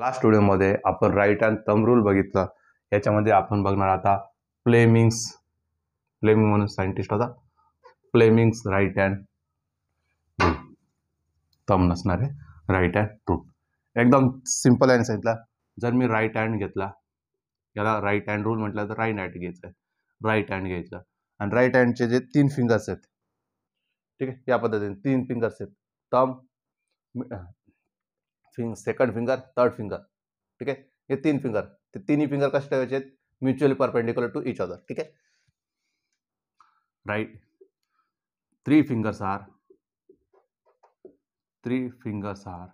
last व्हिडिओमध्ये आपण right and तम रूल बघितला याच्यामध्ये आपण बघणार आता प्लेमिंग्स प्लेमिंग म्हणून सायंटिस्ट होता Fleming's right and rule thumb नसणार आहे राईट अँड रूल एकदम सिम्पल आहे सांगितलं जर मी राईट हँड घेतला याला राईट हँड रूल म्हटलं तर राईट हँड घ्यायचं आहे राईट हँड घ्यायचं आणि राईट हँडचे जे तीन फिंगर्स आहेत ठीक आहे या पद्धतीने तीन फिंगर्स आहेत तम सेकंड फिंगर थर्ड फिंगर ठीक है ये तीन फिंगर तीन ही फिंगर कसे ठेवायचे mutually perpendicular to each other ठीक आहे right three fingers are three fingers are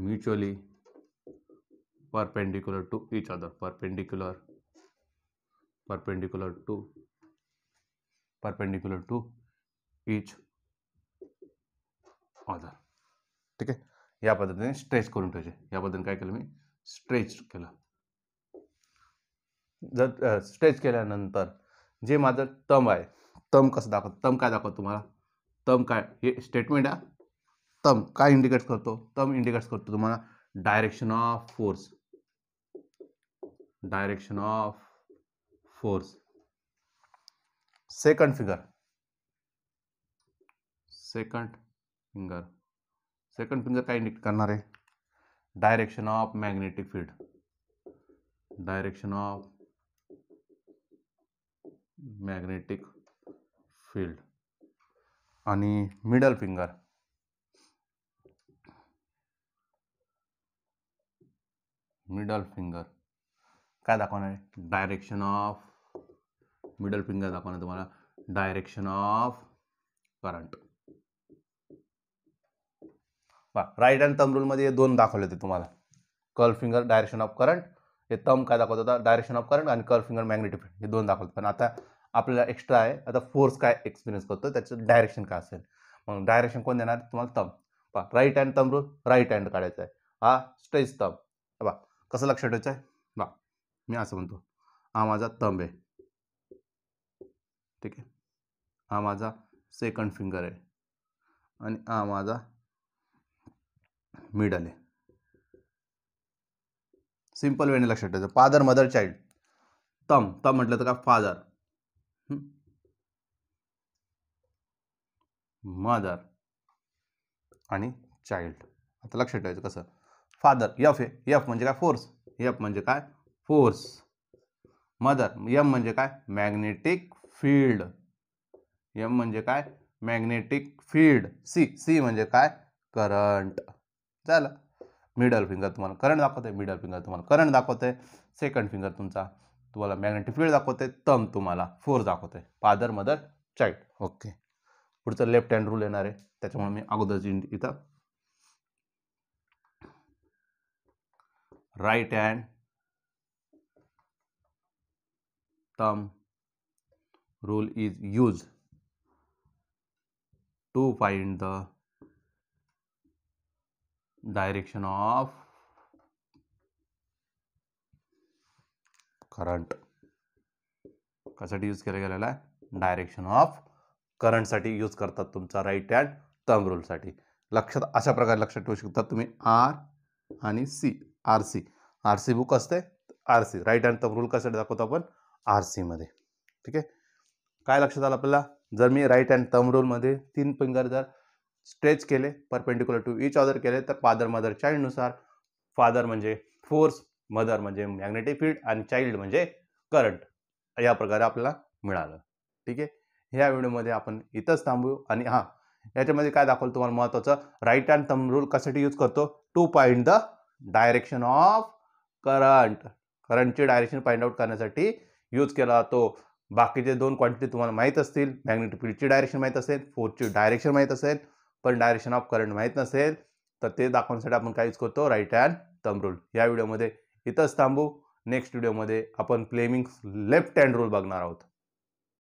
mutually perpendicular to each other perpendicular perpendicular to perpendicular to other ठीक आहे या पद्धतीने स्ट्रेच करून ठेवायचे या पद्धतीने काय केलं मी स्ट्रेच केलं जर स्ट्रेच केल्यानंतर जे माझं तम आहे तम कसं दाखवत तम काय दाखवतो तुम्हाला तम काय हे स्टेटमेंट आहे तम काय इंडिकेट करतो तम इंडिकेट करतो तुम्हाला direction of force direction of force second figure second finger second finger काय इंडिकेट करणार आहे direction of magnetic field direction of magnetic field आणि मिडल फिंगर मिडल फिंगर काय दाखवणार आहे डायरेक्शन ऑफ मिडल फिंगर दाखवणार तुम्हाला डायरेक्शन ऑफ करंट बा राईट हँड थंब रूलमध्ये दोन दाखवले होते तुम्हाला curl finger direction of current हे तम काय दाखवत होता डायरेक्शन ऑफ करंट आणि कर्ल फिंगर मॅग्नेटिक हे दोन दाखवत पण आता आपल्याला एक्स्ट्रा आहे आता फोर्स काय एक्सपिरियन्स करतो त्याचं डायरेक्शन काय असेल मग डायरेक्शन कोण देणार तुम्हाला तम पहा right hand thumb rule right hand काढायचा आहे हा स्टेज तम बा कसं लक्षात ठेवायचं आहे बा मी असं म्हणतो हा माझा तंब आहे ठीक आहे हा माझा सेकंड फिंगर आहे आणि हा माझा मिडल आहे सिम्पल वेने लक्षात ठेवायचं फादर मदर चाइल्ड तम तम म्हटलं तर का फादर मदर आणि चाइल्ड आता लक्षात ठेवायचं कसं फादर यफ आहे यफ म्हणजे काय फोर्स यफ म्हणजे काय फोर्स मदर यम म्हणजे काय मॅग्नेटिक फील्ड यम म्हणजे काय मॅग्नेटिक फील्ड सी सी म्हणजे काय करंट झालं मिडल फिंगर तुम्हाला करंट दाखवते मिडल फिंगर तुम्हाला करंट दाखवते सेकंड फिंगर तुमचा तुम्हाला मॅग्नेटिक फील्ड दाखवते तम तुम्हाला फोर दाखवते फादर मदर चाइल्ड ओके पुढचं लेफ्ट हँड रूल येणार आहे त्याच्यामुळे मी अगोदर अगोदरच इथं right hand thumb rule is use to find the direction of current कशासाठी यूज केला गेलेला आहे डायरेक्शन ऑफ करंटसाठी यूज करतात तुमचा राईट हँड थंब रूलसाठी लक्षात अशा प्रकारे लक्षात ठेवू शकता तुम्ही आर आणि C R C R C book असते R C right hand thumb rule कशासाठी दाखवतो आपण आर मध्ये ठीक आहे काय लक्षात आलं आपल्याला जर मी राईट हँड थंब रूलमध्ये तीन फिंगर जर स्ट्रेच केले परपेंडिक्युलर टू इच अदर केले तर फादर मदर चाइल्डनुसार फादर म्हणजे फोर्स मदर म्हणजे मॅग्नेटिक फील्ड आणि चाइल्ड म्हणजे करंट या प्रकारे आपल्याला मिळालं ठीक आहे ह्या व्हिडिओमध्ये आपण इथंच थांबू आणि हां याच्यामध्ये काय दाखवलं तुम्हाला महत्त्वाचं राईट हँड थंब रूल कशासाठी यूज करतो to point the direction of current करंटची डायरेक्शन फाइंड आउट करण्यासाठी यूज केला जातो बाकीचे दोन क्वांटिटी तुम्हाला माहीत असतील मॅग्नेटिक फील्डची डायरेक्शन माहीत असेल फोर्सची डायरेक्शन माहीत असेल पण डायरेक्शन ऑफ करंट माहीत नसेल तर ते दाखवण्यासाठी आपण काहीच करतो राईट हँड तम रूल या व्हिडिओमध्ये इथंच थांबू नेक्स्ट व्हिडिओमध्ये आपण प्लेमिंग लेफ्ट हँड रूल बघणार आहोत